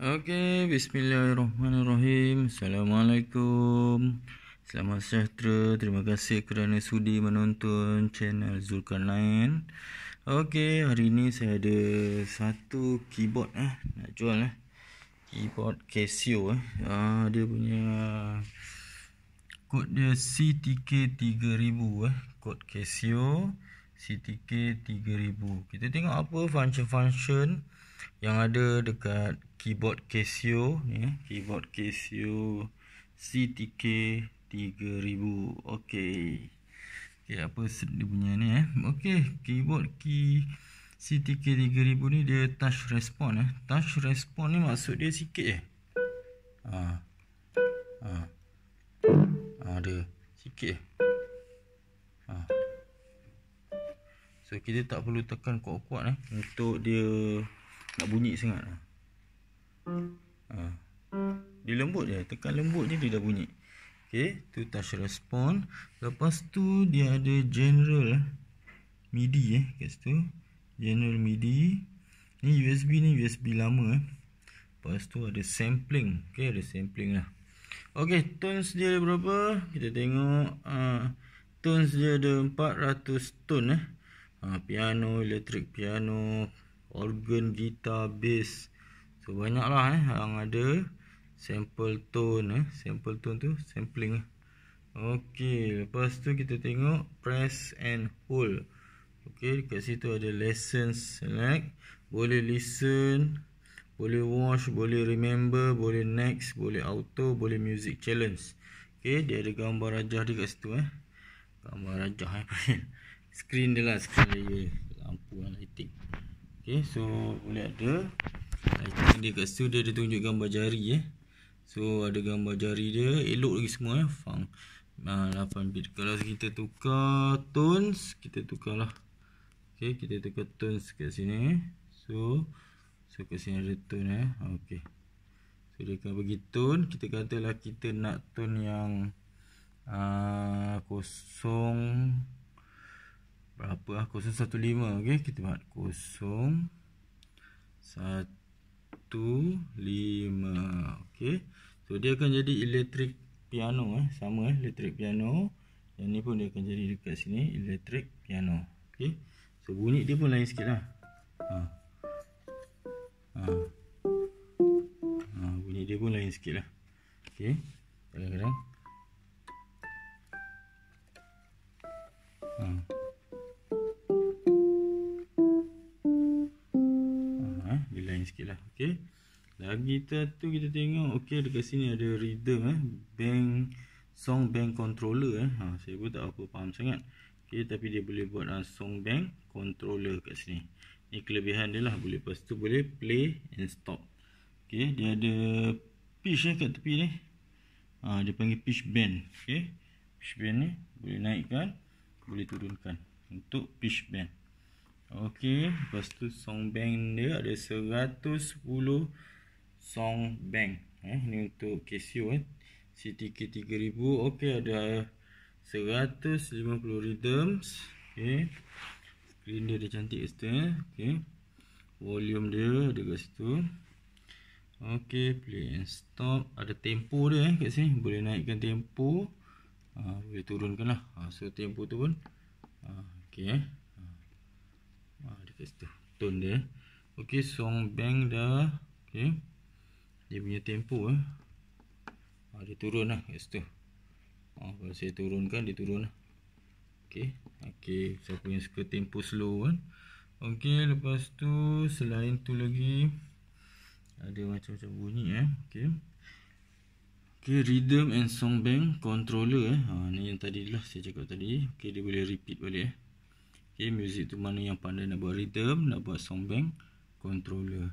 Okey, bismillahirrahmanirrahim. Assalamualaikum. Selamat sejahtera. Terima kasih kerana sudi menonton channel Zulkarnain. Okey, hari ini saya ada satu keyboard eh nak jual eh. Keyboard Casio eh. Ah, dia punya kod dia CTK 3000 eh. Kod Casio CTK 3000. Kita tengok apa function-function yang ada dekat keyboard Casio ya keyboard Casio CTK 3000 okey okey apa dia punya ni eh okey keyboard key CTK 3000 ni dia touch response. eh touch response ni maksud dia sikit je eh? ha ah. ah. ha ah, ada sikit ha. so kita tak perlu tekan kuat-kuat eh untuk dia nak bunyi sangat ha. Ha. Dia lembut je. Tekan lembut je dia dah bunyi. Okay. Tu touch respond. Lepas tu dia ada general eh. MIDI eh. Kat situ. General MIDI. Ni USB ni USB lama eh. Lepas tu ada sampling. Okay. Ada sampling lah. Okay. Tones dia ada berapa? Kita tengok. Uh, tones dia ada 400 tone eh. Uh, piano, electric piano, organ, guitar, bass. So banyaklah eh yang ada sample tone eh. sample tone tu sampling. Eh. Okey, lepas tu kita tengok press and hold. Okey, dekat situ ada lessons select, boleh listen, boleh watch, boleh remember, boleh next, boleh auto, boleh music challenge. Okey, dia ada gambar rajah dekat situ eh. Gambar rajah eh. screen dia lah screen dia lampu lighting. Okey, so boleh ada dia kat situ dia ada tunjuk gambar jari eh. So ada gambar jari dia elok lagi semua eh. Fang. Ha ah, 8 bit. Kalau kita tukar tones, kita tukarlah. Okey, kita tukar tones kat sini. Eh. So so kat sini ada tone eh. Ah, okey. So dia akan bagi tone, kita katalah kita nak tone yang uh, kosong berapa ah 015 okey kita buat kosong 1 satu lima okey so dia akan jadi electric piano eh sama eh electric piano yang ni pun dia akan jadi dekat sini electric piano okey so bunyi dia pun lain sikit lah ha. Ha. Ha, bunyi dia pun lain sikit lah. okey kadang-kadang ha. okey lagi satu kita tengok okey dekat sini ada rhythm eh bank song bank controller eh ha saya pun tak apa faham sangat okey tapi dia boleh buat uh, song bank controller kat sini Ini kelebihan dia lah boleh lepas tu boleh play and stop okey dia ada pitch eh kat tepi ni ha dia panggil pitch band okey pitch band ni boleh naikkan boleh turunkan untuk pitch band Okey, lepas tu song bank dia ada 110 song bank. Eh, ni untuk Casio eh. CTK 3000. Okey, ada 150 rhythms. Okey. Screen dia, dia cantik kat situ eh. Okey. Volume dia ada kat situ. Okey, play and stop. Ada tempo dia eh kat sini. Boleh naikkan tempo. Ha, boleh turunkan lah. Ha, so tempo tu pun. Ha, ah, okey eh tu tone dia okey song bang dah okey dia punya tempo eh ha, dia turunlah kat ah, situ ha kalau saya turunkan dia turunlah okey okey siapa yang suka tempo slow kan eh. okey lepas tu selain tu lagi ada macam-macam bunyi eh okey Okay, rhythm and song bang controller eh. Ha, ni yang tadi lah saya cakap tadi. Okey dia boleh repeat boleh eh. Okay, music tu mana yang pandai nak buat rhythm, nak buat song bank, controller.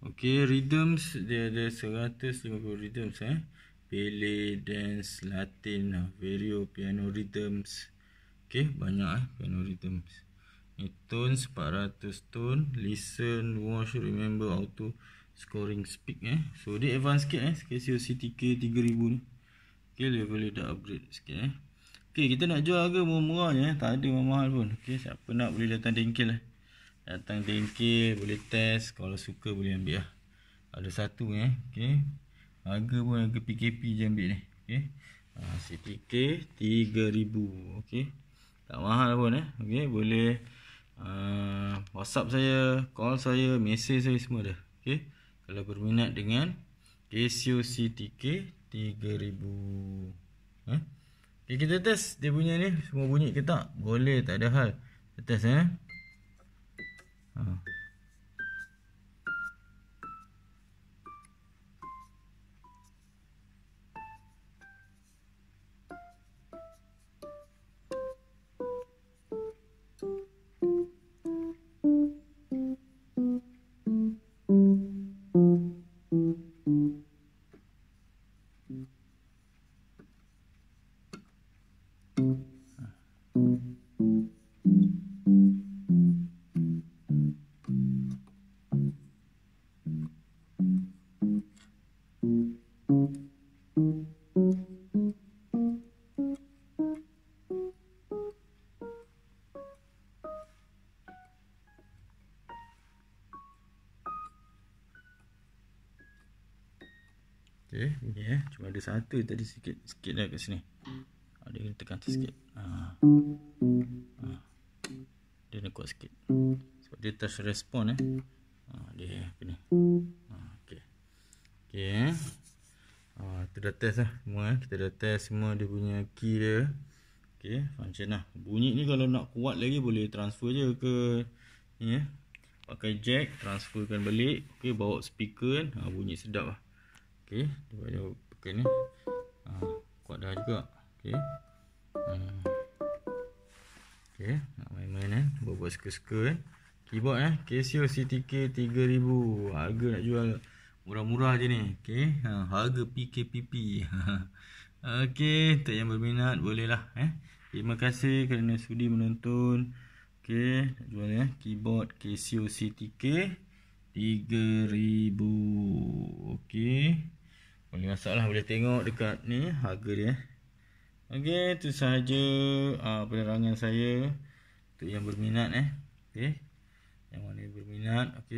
Okay, rhythms dia ada 150 rhythms eh. Ballet, dance, latin, ah, vario, piano rhythms. Okay, banyak eh piano rhythms. Ni tones, 400 tone, listen, watch, remember, auto, scoring, speak eh. So, dia advance sikit eh. Casio CTK 3000 ni. Okay, level dia dah upgrade sikit eh. Okey, kita nak jual harga murah-murahnya eh. Tak ada mahal-mahal pun. Okey, siapa nak boleh datang dengkil lah. Eh. Datang dengkil, boleh test. Kalau suka boleh ambil lah. Ada satu eh. Okey. Harga pun harga PKP je ambil ni. Okey. Ha, CPK RM3,000. Okey. Tak mahal pun eh. Okey, boleh uh, WhatsApp saya, call saya, mesej saya semua dah. Okey. Kalau berminat dengan Casio CTK RM3,000. Eh. Okay, kita test dia punya ni semua bunyi ke tak. Boleh tak ada hal. Kita test eh. Ha. Okey, ni eh. Cuma ada satu tadi sikit sikit dah kat sini. Ada ha, tekan atas sikit. Ha. ha. Dia nak kuat sikit. Sebab dia touch respond eh. Ha, dia apa ni. Ha, okey. Okey. Eh. Ha, tu dah test lah semua eh. Kita dah test semua dia punya key dia. Okey, function lah. Bunyi ni kalau nak kuat lagi boleh transfer je ke ni eh. Pakai jack, transferkan balik. Okey, bawa speaker kan. Ha, bunyi sedap lah. Okey, dia baca pekan ni. Ha, kuat dah juga. Okey. Ha. Okey, nak main main eh. Buat-buat suka-suka eh. Keyboard eh. Casio CTK 3000. Harga nak jual murah-murah je ni. Okey. Ha, harga PKPP. Okey, tak yang berminat bolehlah eh. Terima kasih kerana sudi menonton. Okey, nak jual eh. Keyboard Casio CTK 3000. Okey. Boleh masak lah Boleh tengok dekat ni Harga dia Ok tu sahaja uh, Penerangan saya Untuk yang berminat eh Ok Yang mana berminat Ok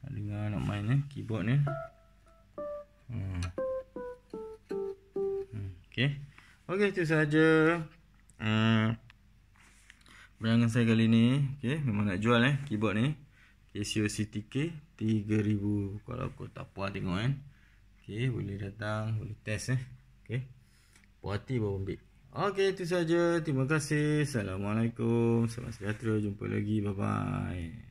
Nak dengar nak main eh Keyboard ni hmm. Hmm, Ok Ok tu sahaja hmm. Penerangan saya kali ni Ok memang nak jual eh Keyboard ni Casio CTK 3000 Kalau kau tak puas tengok kan eh. Okey, boleh datang, boleh test eh. Okey. Puati baru ambil. Okey, itu saja. Terima kasih. Assalamualaikum. Selamat sejahtera. Jumpa lagi. Bye-bye.